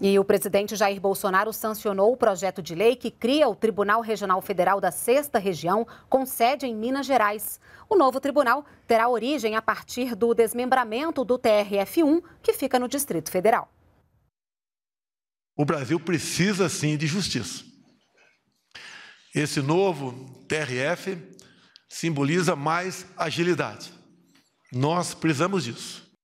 E o presidente Jair Bolsonaro sancionou o projeto de lei que cria o Tribunal Regional Federal da Sexta Região, com sede em Minas Gerais. O novo tribunal terá origem a partir do desmembramento do TRF1, que fica no Distrito Federal. O Brasil precisa sim de justiça. Esse novo TRF simboliza mais agilidade. Nós precisamos disso.